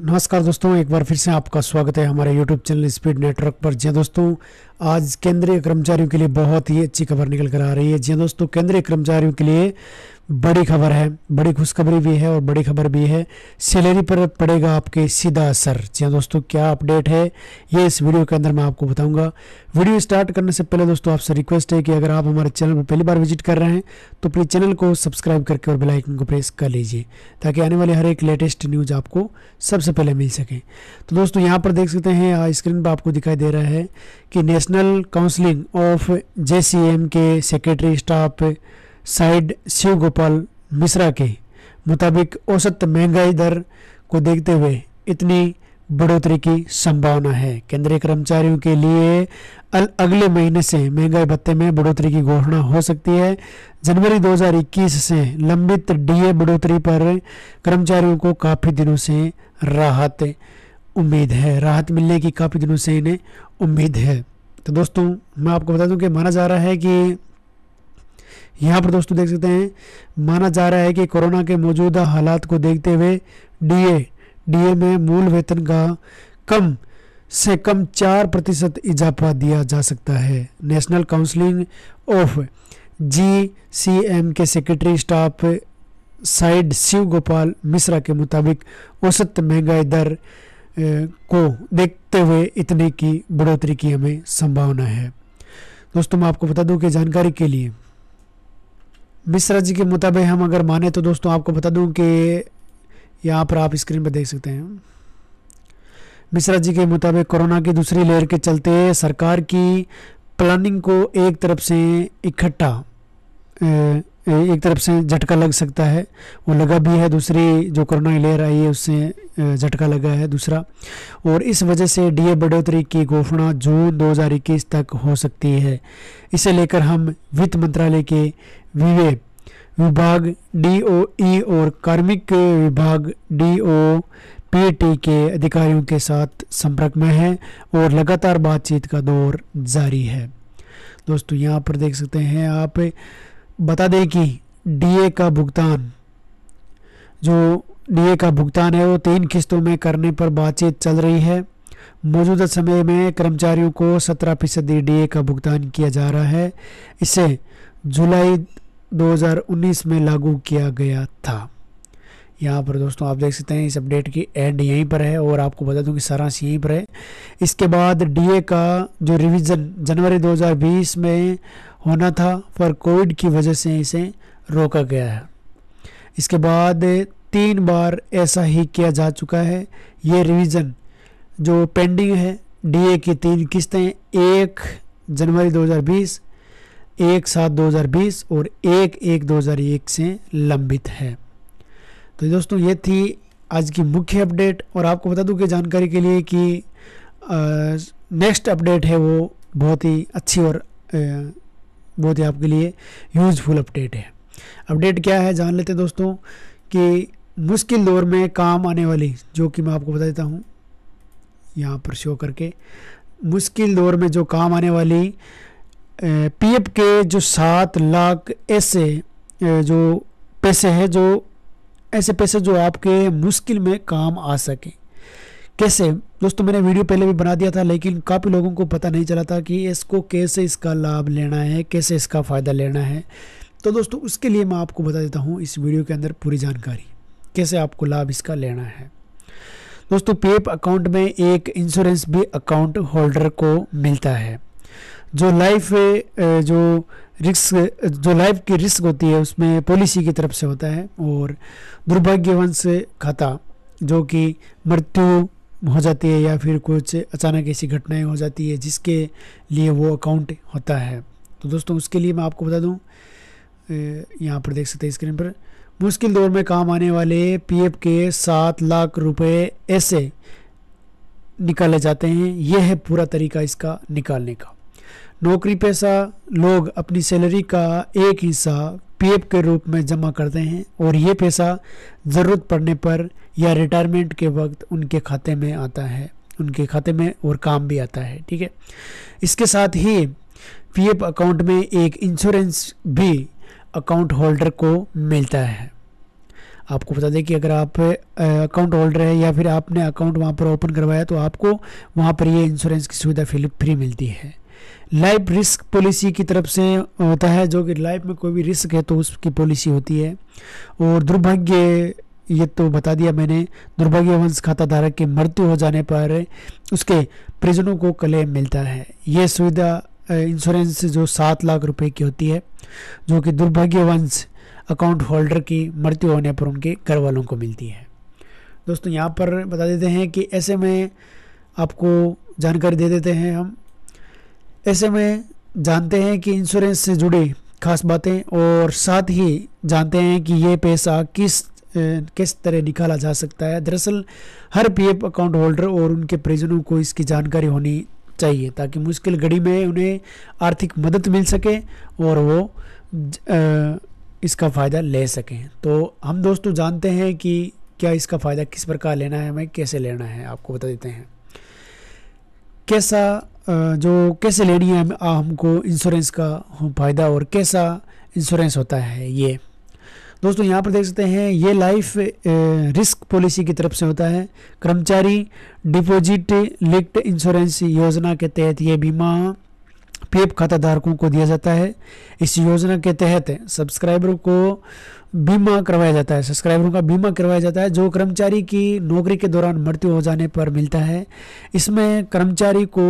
नमस्कार दोस्तों एक बार फिर से आपका स्वागत है हमारे YouTube चैनल स्पीड नेटवर्क पर जी हाँ दोस्तों आज केंद्रीय कर्मचारियों के लिए बहुत ही अच्छी खबर निकल कर आ रही है जी हाँ दोस्तों केंद्रीय कर्मचारियों के लिए बड़ी खबर है बड़ी खुशखबरी भी है और बड़ी खबर भी है सैलरी पर पड़ेगा आपके सीधा असर जी हाँ दोस्तों क्या अपडेट है ये इस वीडियो के अंदर मैं आपको बताऊंगा वीडियो स्टार्ट करने से पहले दोस्तों आपसे रिक्वेस्ट है कि अगर आप हमारे चैनल पर पहली बार विजिट कर रहे हैं तो प्लीज़ चैनल को सब्सक्राइब करके और बेलाइकन को प्रेस कर लीजिए ताकि आने वाले हर एक लेटेस्ट न्यूज़ आपको सबसे पहले मिल सके तो दोस्तों यहाँ पर देख सकते हैं स्क्रीन पर आपको दिखाई दे रहा है कि national counselling of J K secretary staff side Shiv Gopal Mishra के मुताबिक औसत महंगाई दर को देखते हुए इतनी बढ़ोतरी की संभावना है केंद्रीय कर्मचारियों के लिए अगले महीने से महंगाई भत्ते में बढ़ोतरी की घोषणा हो सकती है जनवरी 2021 से लंबित डीए बढ़ोतरी पर कर्मचारियों को काफ़ी दिनों से राहत उम्मीद है राहत मिलने की काफ़ी दिनों से इन्हें उम्मीद है तो दोस्तों मैं आपको बता दूं कि माना जा रहा है कि यहाँ पर दोस्तों देख सकते हैं माना जा रहा है कि कोरोना के मौजूदा हालात को देखते हुए डीए डीए में मूल वेतन का कम से कम चार प्रतिशत इजाफा दिया जा सकता है national counselling of G C M के secretary staff side Shiv Gopal Mishra के मुताबिक औसत महंगाई दर को देखते हुए इतने की बढ़ोतरी की हमें संभावना है दोस्तों मैं आपको बता दूं कि जानकारी के लिए मिश्रा जी के मुताबिक हम अगर माने तो दोस्तों आपको बता दूं कि यहाँ पर आप स्क्रीन पर देख सकते हैं मिश्रा जी के मुताबिक कोरोना की दूसरी लहर के चलते सरकार की प्लानिंग को एक तरफ से इकट्ठा एक तरफ से झटका लग सकता है वो लगा भी है दूसरी जो कोरोना लहर आई है उससे झटका लगा है दूसरा और इस वजह से डीए बढ़ोतरी की घोषणा जून 2021 तक हो सकती है इसे लेकर हम वित्त मंत्रालय के विवे विभाग डीओई और कार्मिक विभाग डीओ पीटी के अधिकारियों के साथ संपर्क में है और लगातार बातचीत का दौर जारी है दोस्तों यहाँ पर देख सकते हैं आप बता दें कि डीए का भुगतान जो डीए का भुगतान है वो तीन किस्तों में करने पर बातचीत चल रही है मौजूदा समय में कर्मचारियों को सत्रह फीसदी डी का भुगतान किया जा रहा है इसे जुलाई 2019 में लागू किया गया था यहाँ पर दोस्तों आप देख सकते हैं इस अपडेट की एंड यहीं पर है और आपको बता दूं कि सारांश यहीं पर है इसके बाद डीए का जो रिवीजन जनवरी 2020 में होना था पर कोविड की वजह से इसे रोका गया है इसके बाद तीन बार ऐसा ही किया जा चुका है ये रिवीजन जो पेंडिंग है डीए की तीन किस्तें एक जनवरी 2020 एक सात 2020 और एक एक 2001 से लंबित है तो दोस्तों ये थी आज की मुख्य अपडेट और आपको बता दूं कि जानकारी के लिए कि नेक्स्ट अपडेट है वो बहुत ही अच्छी और बहुत ही आपके लिए यूज़फुल अपडेट है अपडेट क्या है जान लेते हैं दोस्तों कि मुश्किल दौर में काम आने वाली जो कि मैं आपको बता देता हूँ यहाँ पर शो करके मुश्किल दौर में जो काम आने वाली पीएफ के जो सात लाख ऐसे जो पैसे हैं जो ऐसे पैसे जो आपके मुश्किल में काम आ सकें कैसे दोस्तों मैंने वीडियो पहले भी बना दिया था लेकिन काफ़ी लोगों को पता नहीं चला था कि इसको कैसे इसका लाभ लेना है कैसे इसका फ़ायदा लेना है तो दोस्तों उसके लिए मैं आपको बता देता हूँ इस वीडियो के अंदर पूरी जानकारी कैसे आपको लाभ इसका लेना है दोस्तों पेप अकाउंट में एक इंश्योरेंस भी अकाउंट होल्डर को मिलता है जो लाइफ जो रिस्क जो लाइफ की रिस्क होती है उसमें पॉलिसी की तरफ से होता है और दुर्भाग्यवंश खाता जो कि मृत्यु हो जाती है या फिर कुछ अचानक ऐसी घटनाएं हो जाती है जिसके लिए वो अकाउंट होता है तो दोस्तों उसके लिए मैं आपको बता दूं यहाँ पर देख सकते हैं स्क्रीन पर मुश्किल दौर में काम आने वाले पीएफ के सात लाख रुपए ऐसे निकाले जाते हैं यह है पूरा तरीका इसका निकालने का नौकरी पैसा लोग अपनी सैलरी का एक हिस्सा पीएफ के रूप में जमा करते हैं और ये पैसा ज़रूरत पड़ने पर या रिटायरमेंट के वक्त उनके खाते में आता है उनके खाते में और काम भी आता है ठीक है इसके साथ ही पीएफ अकाउंट में एक इंश्योरेंस भी अकाउंट होल्डर को मिलता है आपको बता दें कि अगर आप अकाउंट होल्डर है या फिर आपने अकाउंट वहाँ पर ओपन करवाया तो आपको वहाँ पर ये इंश्योरेंस की सुविधा फ्री मिलती है लाइफ रिस्क पॉलिसी की तरफ से होता है जो कि लाइफ में कोई भी रिस्क है तो उसकी पॉलिसी होती है और दुर्भाग्य ये तो बता दिया मैंने वंश खाता धारक की मृत्यु हो जाने पर उसके परिजनों को क्लेम मिलता है ये सुविधा इंश्योरेंस जो सात लाख रुपए की होती है जो कि दुर्भाग्यवंश अकाउंट होल्डर की मृत्यु होने पर उनके घर वालों को मिलती है दोस्तों यहाँ पर बता देते हैं कि ऐसे में आपको जानकारी दे देते हैं हम ऐसे में जानते हैं कि इंश्योरेंस से जुड़ी खास बातें और साथ ही जानते हैं कि ये पैसा किस किस तरह निकाला जा सकता है दरअसल हर पीएफ अकाउंट होल्डर और उनके परिजनों को इसकी जानकारी होनी चाहिए ताकि मुश्किल घड़ी में उन्हें आर्थिक मदद मिल सके और वो इसका फ़ायदा ले सकें तो हम दोस्तों जानते हैं कि क्या इसका फ़ायदा किस प्रकार लेना है हमें कैसे लेना है आपको बता देते हैं कैसा जो कैसे लेनी है हमको इंश्योरेंस का फ़ायदा और कैसा इंश्योरेंस होता है ये दोस्तों यहाँ पर देख सकते हैं ये लाइफ रिस्क पॉलिसी की तरफ से होता है कर्मचारी डिपॉजिट लिक्ड इंश्योरेंस योजना के तहत ये बीमा पीएफ खाता धारकों को दिया जाता है इस योजना के तहत सब्सक्राइबर को बीमा करवाया जाता है सब्सक्राइबरों का बीमा करवाया जाता है जो कर्मचारी की नौकरी के दौरान मृत्यु हो जाने पर मिलता है इसमें कर्मचारी को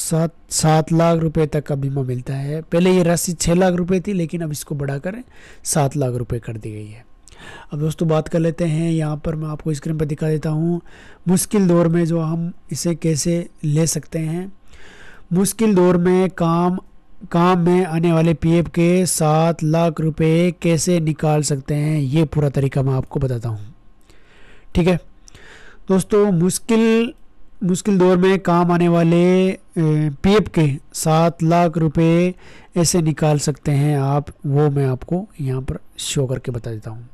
सात सात लाख रुपए तक का बीमा मिलता है पहले ये राशि छः लाख रुपए थी लेकिन अब इसको बढ़ाकर सात लाख रुपए कर दी गई है अब दोस्तों बात कर लेते हैं यहाँ पर मैं आपको स्क्रीन पर दिखा देता हूँ मुश्किल दौर में जो हम इसे कैसे ले सकते हैं मुश्किल दौर में काम काम में आने वाले पीएफ के सात लाख रुपए कैसे निकाल सकते हैं ये पूरा तरीका मैं आपको बताता हूँ ठीक है दोस्तों मुश्किल मुश्किल दौर में काम आने वाले पीएफ के सात लाख रुपए ऐसे निकाल सकते हैं आप वो मैं आपको यहाँ पर शो करके बता देता हूँ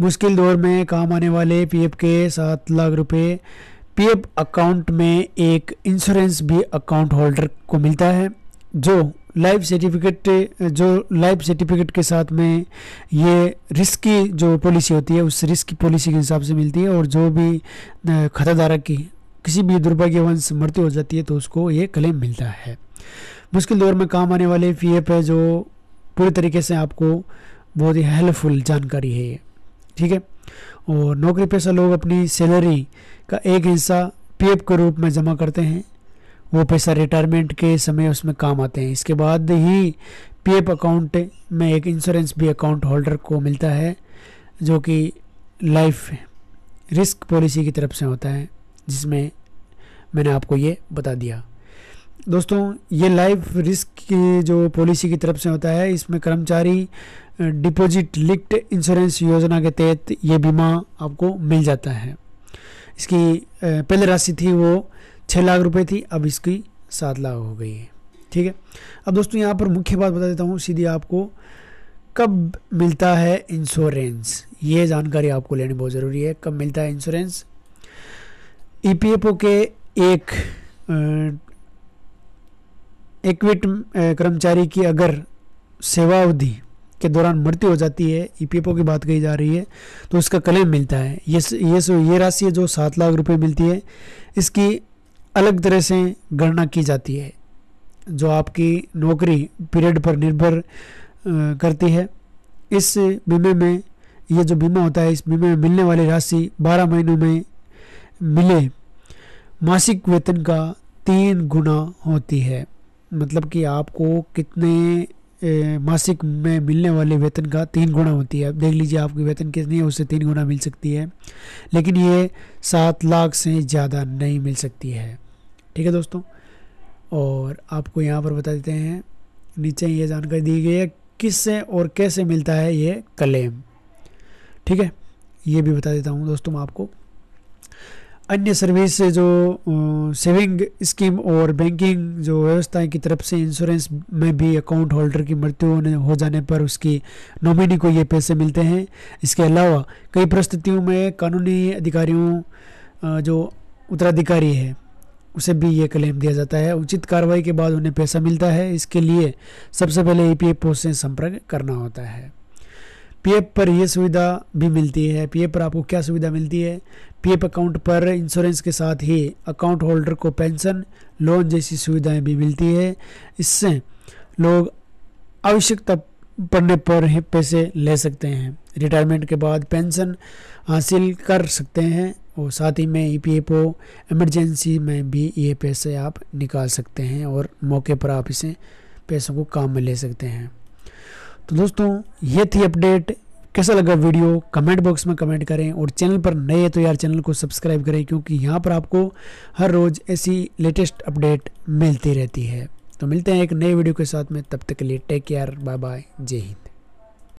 मुश्किल दौर में काम आने वाले पीएफ के सात लाख रुपए पीएफ अकाउंट में एक इंश्योरेंस भी अकाउंट होल्डर को मिलता है जो लाइफ सर्टिफिकेट जो लाइफ सर्टिफिकेट के साथ में ये रिस्क की जो पॉलिसी होती है उस रिस्क की पॉलिसी के हिसाब से मिलती है और जो भी खाताधारक की किसी भी दुर्भाग्यवंश मृत्यु हो जाती है तो उसको ये क्लेम मिलता है मुश्किल दौर में काम आने वाले पी है जो पूरी तरीके से आपको बहुत ही हेल्पफुल जानकारी है ठीक है और नौकरी पेशा लोग अपनी सैलरी का एक हिस्सा पीएफ के रूप में जमा करते हैं वो पैसा रिटायरमेंट के समय उसमें काम आते हैं इसके बाद ही पीएफ अकाउंट में एक इंश्योरेंस भी अकाउंट होल्डर को मिलता है जो कि लाइफ रिस्क पॉलिसी की तरफ से होता है जिसमें मैंने आपको ये बता दिया दोस्तों ये लाइफ रिस्क की जो पॉलिसी की तरफ से होता है इसमें कर्मचारी डिपॉजिट लिक्ड इंश्योरेंस योजना के तहत ये बीमा आपको मिल जाता है इसकी पहले राशि थी वो छः लाख रुपए थी अब इसकी सात लाख हो गई है ठीक है अब दोस्तों यहाँ पर मुख्य बात बता देता हूँ सीधी आपको कब मिलता है इंश्योरेंस ये जानकारी आपको लेनी बहुत ज़रूरी है कब मिलता है इंश्योरेंस ई e के एक एक्विट कर्मचारी की अगर सेवा अवधि के दौरान मृत्यु हो जाती है ईपीएफओ की बात कही जा रही है तो इसका क्लेम मिलता है ये ये ये राशि जो सात लाख रुपए मिलती है इसकी अलग तरह से गणना की जाती है जो आपकी नौकरी पीरियड पर निर्भर करती है इस बीमे में ये जो बीमा होता है इस बीमे में मिलने वाली राशि बारह महीनों में मिले मासिक वेतन का तीन गुना होती है मतलब कि आपको कितने मासिक में मिलने वाले वेतन का तीन गुना होती है देख लीजिए आपकी वेतन कितनी है उससे तीन गुना मिल सकती है लेकिन ये सात लाख से ज़्यादा नहीं मिल सकती है ठीक है दोस्तों और आपको यहाँ पर बता देते हैं नीचे ये जानकारी दी गई है किससे और कैसे मिलता है ये क्लेम ठीक है ये भी बता देता हूँ दोस्तों मैं आपको अन्य सर्विस जो सेविंग स्कीम और बैंकिंग जो व्यवस्थाएं की तरफ से इंश्योरेंस में भी अकाउंट होल्डर की मृत्यु हो जाने पर उसकी नॉमिनी को ये पैसे मिलते हैं इसके अलावा कई परिस्थितियों में कानूनी अधिकारियों जो उत्तराधिकारी है उसे भी ये क्लेम दिया जाता है उचित कार्रवाई के बाद उन्हें पैसा मिलता है इसके लिए सबसे पहले ई पी एफ से संपर्क करना होता है पी पर ये सुविधा भी मिलती है पी पर आपको क्या सुविधा मिलती है पी अकाउंट पर इंश्योरेंस के साथ ही अकाउंट होल्डर को पेंशन लोन जैसी सुविधाएं भी मिलती है इससे लोग आवश्यकता पड़ने पर ही पैसे ले सकते हैं रिटायरमेंट के बाद पेंशन हासिल कर सकते हैं और साथ ही में ई पी एफ ओ में भी ये पैसे आप निकाल सकते हैं और मौके पर आप इसे पैसों को काम में ले सकते हैं तो दोस्तों ये थी अपडेट कैसा लगा वीडियो कमेंट बॉक्स में कमेंट करें और चैनल पर नए हैं तो यार चैनल को सब्सक्राइब करें क्योंकि यहाँ पर आपको हर रोज़ ऐसी लेटेस्ट अपडेट मिलती रहती है तो मिलते हैं एक नए वीडियो के साथ में तब तक के लिए टेक केयर बाय बाय जय हिंद